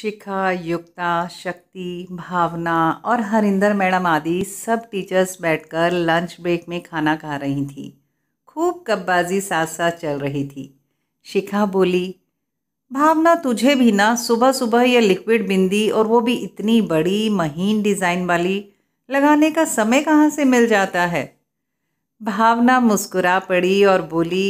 शिखा युक्ता शक्ति भावना और हरिंदर मैडम आदि सब टीचर्स बैठकर लंच ब्रेक में खाना खा रही थी खूब कब्बाजी साथ साथ चल रही थी शिखा बोली भावना तुझे भी ना सुबह सुबह यह लिक्विड बिंदी और वो भी इतनी बड़ी महीन डिज़ाइन वाली लगाने का समय कहाँ से मिल जाता है भावना मुस्कुरा पड़ी और बोली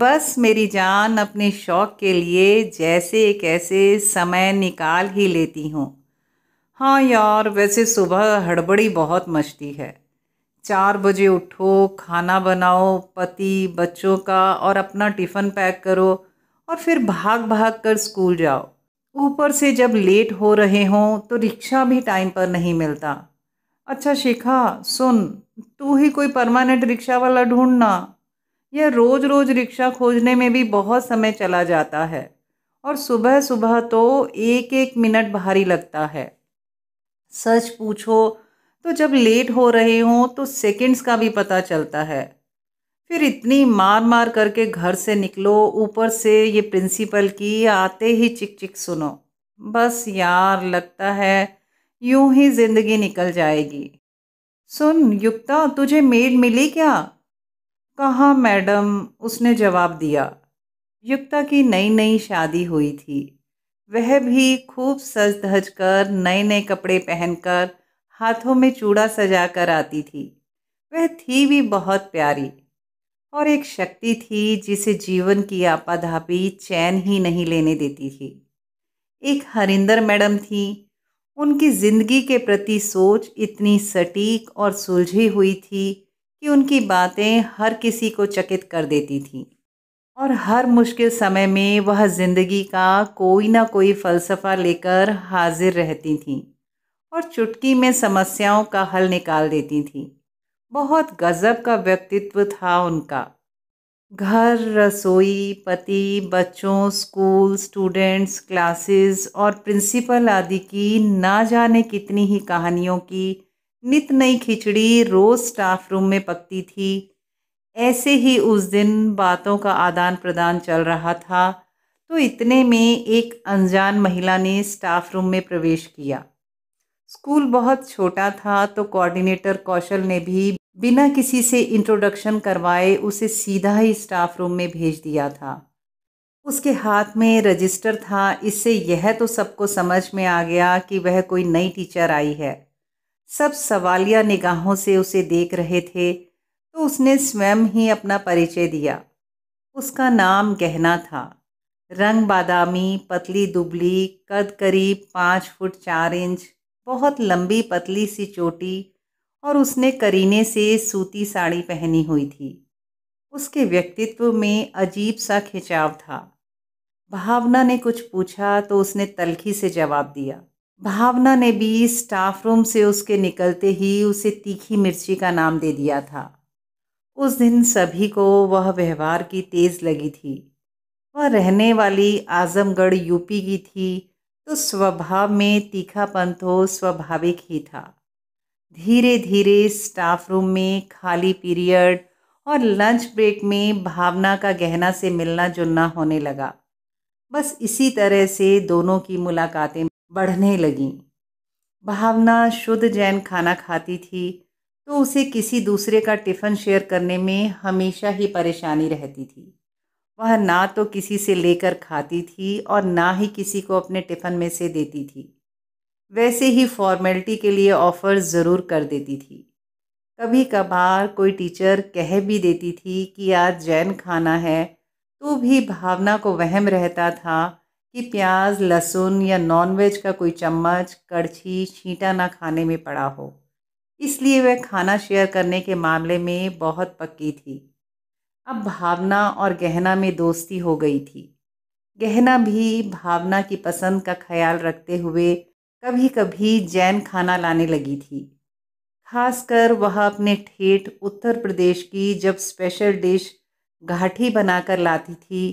बस मेरी जान अपने शौक़ के लिए जैसे कैसे समय निकाल ही लेती हूँ हाँ यार वैसे सुबह हड़बड़ी बहुत मचती है चार बजे उठो खाना बनाओ पति बच्चों का और अपना टिफ़न पैक करो और फिर भाग भाग कर स्कूल जाओ ऊपर से जब लेट हो रहे हों तो रिक्शा भी टाइम पर नहीं मिलता अच्छा शिखा सुन तू ही कोई परमानेंट रिक्शा वाला ढूंढना यह रोज़ रोज़ रिक्शा खोजने में भी बहुत समय चला जाता है और सुबह सुबह तो एक एक मिनट भारी लगता है सच पूछो तो जब लेट हो रहे हों तो सेकंड्स का भी पता चलता है फिर इतनी मार मार करके घर से निकलो ऊपर से ये प्रिंसिपल की आते ही चिक चिक सुनो बस यार लगता है यूं ही ज़िंदगी निकल जाएगी सुन युक्ता तुझे मेड मिली क्या कहा मैडम उसने जवाब दिया युक्ता की नई नई शादी हुई थी वह भी खूब सज धज कर नए नए कपड़े पहनकर हाथों में चूड़ा सजा कर आती थी वह थी भी बहुत प्यारी और एक शक्ति थी जिसे जीवन की आपाधापी चैन ही नहीं लेने देती थी एक हरिंदर मैडम थी उनकी ज़िंदगी के प्रति सोच इतनी सटीक और सुलझी हुई थी कि उनकी बातें हर किसी को चकित कर देती थीं और हर मुश्किल समय में वह ज़िंदगी का कोई ना कोई फ़लसफ़ा लेकर हाजिर रहती थीं और चुटकी में समस्याओं का हल निकाल देती थीं बहुत गज़ब का व्यक्तित्व था उनका घर रसोई पति बच्चों स्कूल स्टूडेंट्स क्लासेस और प्रिंसिपल आदि की ना जाने कितनी ही कहानियों की नित नई खिचड़ी रोज़ स्टाफ रूम में पकती थी ऐसे ही उस दिन बातों का आदान प्रदान चल रहा था तो इतने में एक अनजान महिला ने स्टाफ रूम में प्रवेश किया स्कूल बहुत छोटा था तो कोऑर्डिनेटर कौशल ने भी बिना किसी से इंट्रोडक्शन करवाए उसे सीधा ही स्टाफ रूम में भेज दिया था उसके हाथ में रजिस्टर था इससे यह तो सबको समझ में आ गया कि वह कोई नई टीचर आई है सब सवालिया निगाहों से उसे देख रहे थे तो उसने स्वयं ही अपना परिचय दिया उसका नाम गहना था रंग बादामी पतली दुबली कद करीब पाँच फुट चार इंच बहुत लंबी पतली सी चोटी और उसने करीने से सूती साड़ी पहनी हुई थी उसके व्यक्तित्व में अजीब सा खिंचाव था भावना ने कुछ पूछा तो उसने तलखी से जवाब दिया भावना ने भी स्टाफ रूम से उसके निकलते ही उसे तीखी मिर्ची का नाम दे दिया था उस दिन सभी को वह व्यवहार की तेज लगी थी वह रहने वाली आजमगढ़ यूपी की थी तो स्वभाव में तीखापन तो स्वाभाविक ही था धीरे धीरे स्टाफ रूम में खाली पीरियड और लंच ब्रेक में भावना का गहना से मिलना जुलना होने लगा बस इसी तरह से दोनों की मुलाकातें बढ़ने लगी भावना शुद्ध जैन खाना खाती थी तो उसे किसी दूसरे का टिफ़िन शेयर करने में हमेशा ही परेशानी रहती थी वह ना तो किसी से लेकर खाती थी और ना ही किसी को अपने टिफ़िन में से देती थी वैसे ही फॉर्मेलिटी के लिए ऑफ़र ज़रूर कर देती थी कभी कभार कोई टीचर कह भी देती थी कि आज जैन खाना है तो भी भावना को वहम रहता था कि प्याज लहसुन या नॉनवेज का कोई चम्मच कड़छी छींटा ना खाने में पड़ा हो इसलिए वह खाना शेयर करने के मामले में बहुत पक्की थी अब भावना और गहना में दोस्ती हो गई थी गहना भी भावना की पसंद का ख्याल रखते हुए कभी कभी जैन खाना लाने लगी थी खासकर वह अपने ठेठ उत्तर प्रदेश की जब स्पेशल डिश घाटी बनाकर लाती थी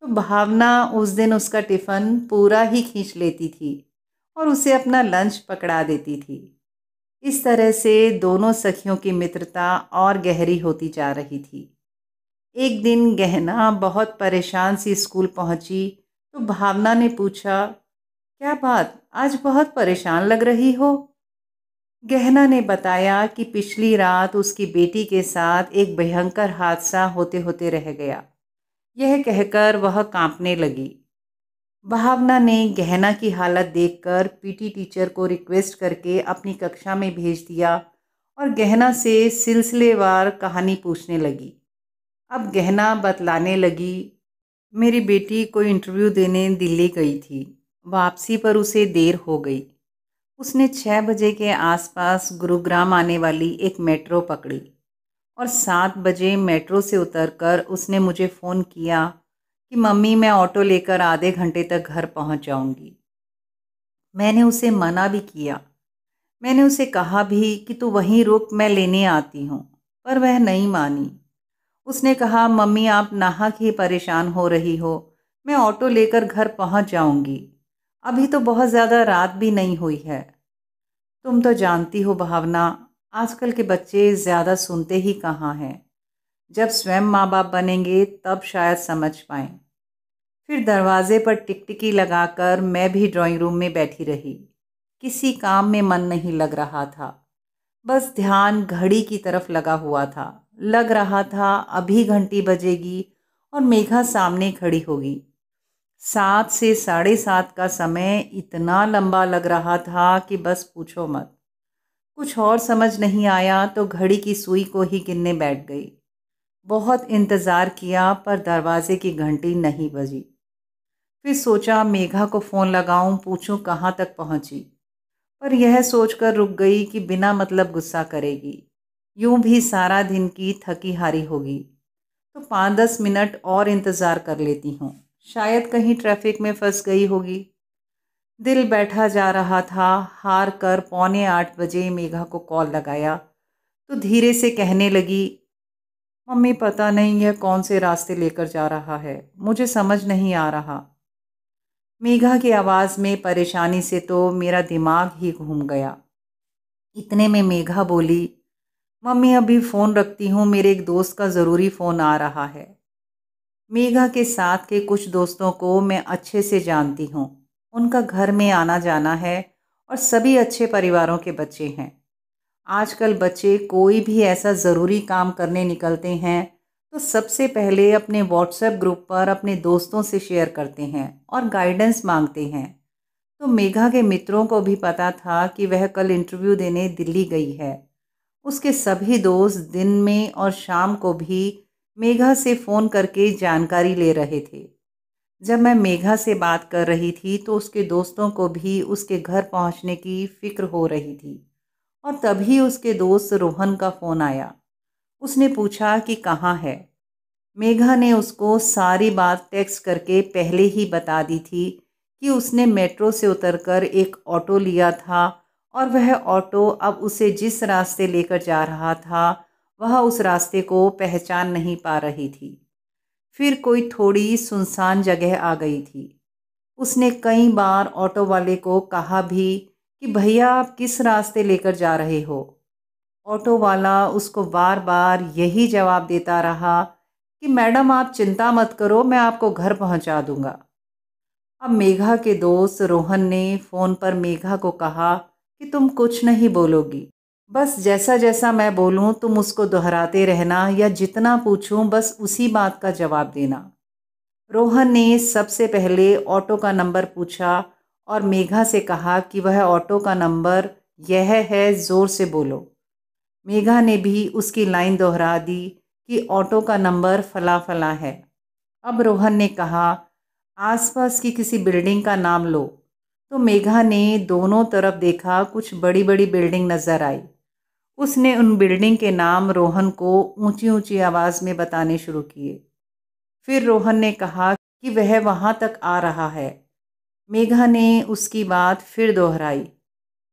तो भावना उस दिन उसका टिफ़न पूरा ही खींच लेती थी और उसे अपना लंच पकड़ा देती थी इस तरह से दोनों सखियों की मित्रता और गहरी होती जा रही थी एक दिन गहना बहुत परेशान सी स्कूल पहुंची तो भावना ने पूछा क्या बात आज बहुत परेशान लग रही हो गहना ने बताया कि पिछली रात उसकी बेटी के साथ एक भयंकर हादसा होते होते रह गया यह कहकर वह कांपने लगी भावना ने गहना की हालत देखकर पीटी टीचर को रिक्वेस्ट करके अपनी कक्षा में भेज दिया और गहना से सिलसिलेवार कहानी पूछने लगी अब गहना बतलाने लगी मेरी बेटी को इंटरव्यू देने दिल्ली गई थी वापसी पर उसे देर हो गई उसने छः बजे के आसपास गुरुग्राम आने वाली एक मेट्रो पकड़ी और सात बजे मेट्रो से उतरकर उसने मुझे फ़ोन किया कि मम्मी मैं ऑटो लेकर आधे घंटे तक घर पहुंच जाऊंगी मैंने उसे मना भी किया मैंने उसे कहा भी कि तू वहीं रुक मैं लेने आती हूँ पर वह नहीं मानी उसने कहा मम्मी आप नाहक ही परेशान हो रही हो मैं ऑटो लेकर घर पहुँच जाऊँगी अभी तो बहुत ज़्यादा रात भी नहीं हुई है तुम तो जानती हो भावना आजकल के बच्चे ज़्यादा सुनते ही कहाँ हैं जब स्वयं माँ बाप बनेंगे तब शायद समझ पाएँ फिर दरवाज़े पर टिकटिकी लगाकर मैं भी ड्राइंग रूम में बैठी रही किसी काम में मन नहीं लग रहा था बस ध्यान घड़ी की तरफ लगा हुआ था लग रहा था अभी घंटी बजेगी और मेघा सामने खड़ी होगी सात से साढ़े सात का समय इतना लंबा लग रहा था कि बस पूछो मत कुछ और समझ नहीं आया तो घड़ी की सुई को ही गिनने बैठ गई बहुत इंतज़ार किया पर दरवाज़े की घंटी नहीं बजी फिर सोचा मेघा को फ़ोन लगाऊं पूछूं कहाँ तक पहुँची पर यह सोचकर रुक गई कि बिना मतलब गुस्सा करेगी यूं भी सारा दिन की थकी हारी होगी तो पाँच दस मिनट और इंतज़ार कर लेती हूँ शायद कहीं ट्रैफिक में फंस गई होगी दिल बैठा जा रहा था हार कर पौने आठ बजे मेघा को कॉल लगाया तो धीरे से कहने लगी मम्मी पता नहीं यह कौन से रास्ते लेकर जा रहा है मुझे समझ नहीं आ रहा मेघा की आवाज़ में परेशानी से तो मेरा दिमाग ही घूम गया इतने में मेघा बोली मम्मी अभी फ़ोन रखती हूँ मेरे एक दोस्त का ज़रूरी फ़ोन आ रहा है मेघा के साथ के कुछ दोस्तों को मैं अच्छे से जानती हूँ उनका घर में आना जाना है और सभी अच्छे परिवारों के बच्चे हैं आजकल बच्चे कोई भी ऐसा ज़रूरी काम करने निकलते हैं तो सबसे पहले अपने व्हाट्सएप ग्रुप पर अपने दोस्तों से शेयर करते हैं और गाइडेंस मांगते हैं तो मेघा के मित्रों को भी पता था कि वह कल इंटरव्यू देने दिल्ली गई है उसके सभी दोस्त दिन में और शाम को भी मेघा से फ़ोन करके जानकारी ले रहे थे जब मैं मेघा से बात कर रही थी तो उसके दोस्तों को भी उसके घर पहुंचने की फ़िक्र हो रही थी और तभी उसके दोस्त रोहन का फ़ोन आया उसने पूछा कि कहाँ है मेघा ने उसको सारी बात टेक्स्ट करके पहले ही बता दी थी कि उसने मेट्रो से उतरकर एक ऑटो लिया था और वह ऑटो अब उसे जिस रास्ते लेकर जा रहा था वह उस रास्ते को पहचान नहीं पा रही थी फिर कोई थोड़ी सुनसान जगह आ गई थी उसने कई बार ऑटो वाले को कहा भी कि भैया आप किस रास्ते लेकर जा रहे हो ऑटो वाला उसको बार बार यही जवाब देता रहा कि मैडम आप चिंता मत करो मैं आपको घर पहुंचा दूंगा अब मेघा के दोस्त रोहन ने फ़ोन पर मेघा को कहा कि तुम कुछ नहीं बोलोगी बस जैसा जैसा मैं बोलूँ तुम उसको दोहराते रहना या जितना पूछूँ बस उसी बात का जवाब देना रोहन ने सबसे पहले ऑटो का नंबर पूछा और मेघा से कहा कि वह ऑटो का नंबर यह है ज़ोर से बोलो मेघा ने भी उसकी लाइन दोहरा दी कि ऑटो का नंबर फला फला है अब रोहन ने कहा आसपास की किसी बिल्डिंग का नाम लो तो मेघा ने दोनों तरफ देखा कुछ बड़ी बड़ी बिल्डिंग नज़र आई उसने उन बिल्डिंग के नाम रोहन को ऊंची ऊंची आवाज़ में बताने शुरू किए फिर रोहन ने कहा कि वह वहाँ तक आ रहा है मेघा ने उसकी बात फिर दोहराई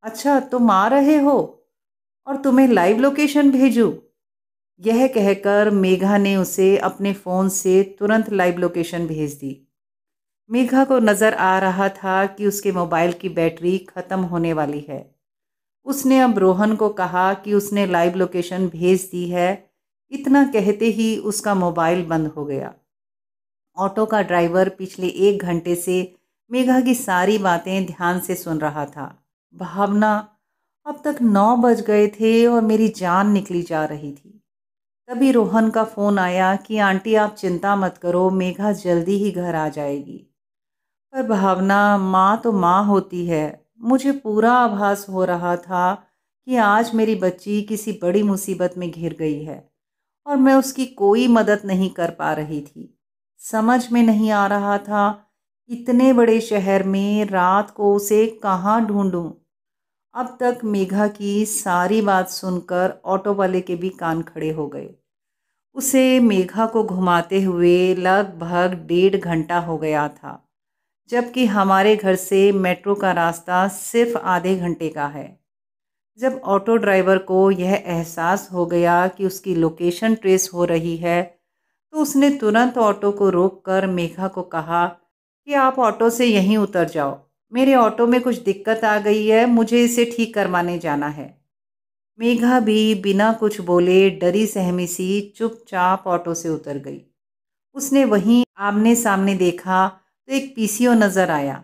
अच्छा तुम आ रहे हो और तुम्हें लाइव लोकेशन भेजू यह कहकर मेघा ने उसे अपने फ़ोन से तुरंत लाइव लोकेशन भेज दी मेघा को नज़र आ रहा था कि उसके मोबाइल की बैटरी ख़त्म होने वाली है उसने अब रोहन को कहा कि उसने लाइव लोकेशन भेज दी है इतना कहते ही उसका मोबाइल बंद हो गया ऑटो का ड्राइवर पिछले एक घंटे से मेघा की सारी बातें ध्यान से सुन रहा था भावना अब तक नौ बज गए थे और मेरी जान निकली जा रही थी तभी रोहन का फ़ोन आया कि आंटी आप चिंता मत करो मेघा जल्दी ही घर आ जाएगी पर भावना माँ तो माँ होती है मुझे पूरा आभास हो रहा था कि आज मेरी बच्ची किसी बड़ी मुसीबत में घिर गई है और मैं उसकी कोई मदद नहीं कर पा रही थी समझ में नहीं आ रहा था इतने बड़े शहर में रात को उसे कहाँ ढूंढूं? अब तक मेघा की सारी बात सुनकर ऑटो वाले के भी कान खड़े हो गए उसे मेघा को घुमाते हुए लगभग डेढ़ घंटा हो गया था जबकि हमारे घर से मेट्रो का रास्ता सिर्फ आधे घंटे का है जब ऑटो ड्राइवर को यह एहसास हो गया कि उसकी लोकेशन ट्रेस हो रही है तो उसने तुरंत ऑटो को रोककर मेघा को कहा कि आप ऑटो से यहीं उतर जाओ मेरे ऑटो में कुछ दिक्कत आ गई है मुझे इसे ठीक करवाने जाना है मेघा भी बिना कुछ बोले डरी सहमी सी चुपचाप ऑटो से उतर गई उसने वहीं आमने सामने देखा तो एक पीसीओ नज़र आया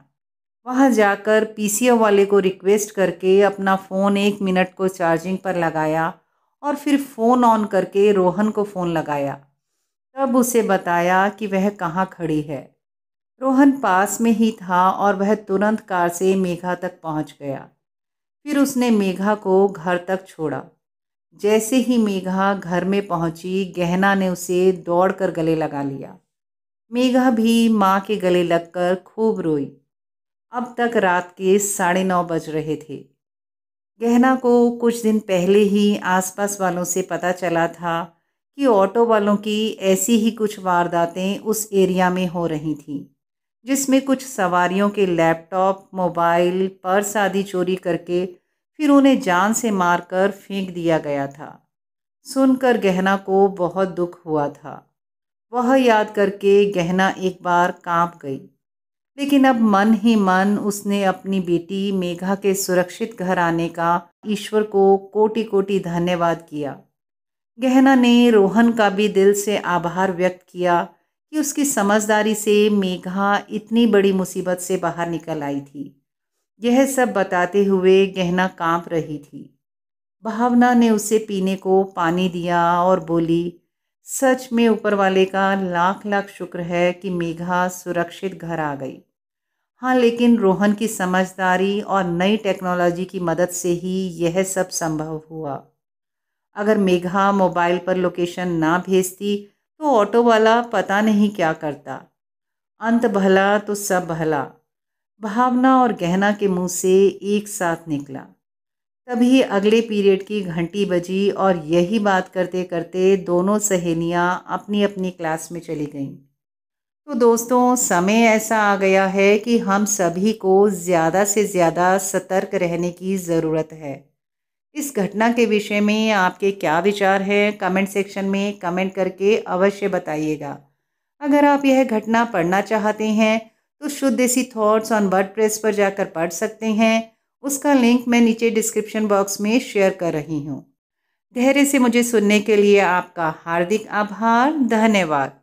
वहाँ जाकर पीसीओ वाले को रिक्वेस्ट करके अपना फ़ोन एक मिनट को चार्जिंग पर लगाया और फिर फ़ोन ऑन करके रोहन को फ़ोन लगाया तब उसे बताया कि वह कहाँ खड़ी है रोहन पास में ही था और वह तुरंत कार से मेघा तक पहुँच गया फिर उसने मेघा को घर तक छोड़ा जैसे ही मेघा घर में पहुंची गहना ने उसे दौड़ कर गले लगा लिया मेघा भी माँ के गले लगकर खूब रोई अब तक रात के साढ़े नौ बज रहे थे गहना को कुछ दिन पहले ही आसपास वालों से पता चला था कि ऑटो वालों की ऐसी ही कुछ वारदातें उस एरिया में हो रही थीं जिसमें कुछ सवारियों के लैपटॉप मोबाइल पर्स आदि चोरी करके फिर उन्हें जान से मारकर फेंक दिया गया था सुनकर गहना को बहुत दुख हुआ था वह याद करके गहना एक बार कांप गई लेकिन अब मन ही मन उसने अपनी बेटी मेघा के सुरक्षित घर आने का ईश्वर को कोटि कोटि धन्यवाद किया गहना ने रोहन का भी दिल से आभार व्यक्त किया कि उसकी समझदारी से मेघा इतनी बड़ी मुसीबत से बाहर निकल आई थी यह सब बताते हुए गहना कांप रही थी भावना ने उसे पीने को पानी दिया और बोली सच में ऊपर वाले का लाख लाख शुक्र है कि मेघा सुरक्षित घर आ गई हाँ लेकिन रोहन की समझदारी और नई टेक्नोलॉजी की मदद से ही यह सब संभव हुआ अगर मेघा मोबाइल पर लोकेशन ना भेजती तो ऑटो वाला पता नहीं क्या करता अंत भला तो सब भला भावना और गहना के मुंह से एक साथ निकला तभी अगले पीरियड की घंटी बजी और यही बात करते करते दोनों सहेलियाँ अपनी अपनी क्लास में चली गईं तो दोस्तों समय ऐसा आ गया है कि हम सभी को ज़्यादा से ज़्यादा सतर्क रहने की ज़रूरत है इस घटना के विषय में आपके क्या विचार हैं कमेंट सेक्शन में कमेंट करके अवश्य बताइएगा अगर आप यह घटना पढ़ना चाहते हैं तो शुद्ध देसी थॉट्स ऑन वर्ड प्रेस पर जाकर पढ़ सकते हैं उसका लिंक मैं नीचे डिस्क्रिप्शन बॉक्स में शेयर कर रही हूँ धैर्य से मुझे सुनने के लिए आपका हार्दिक आभार धन्यवाद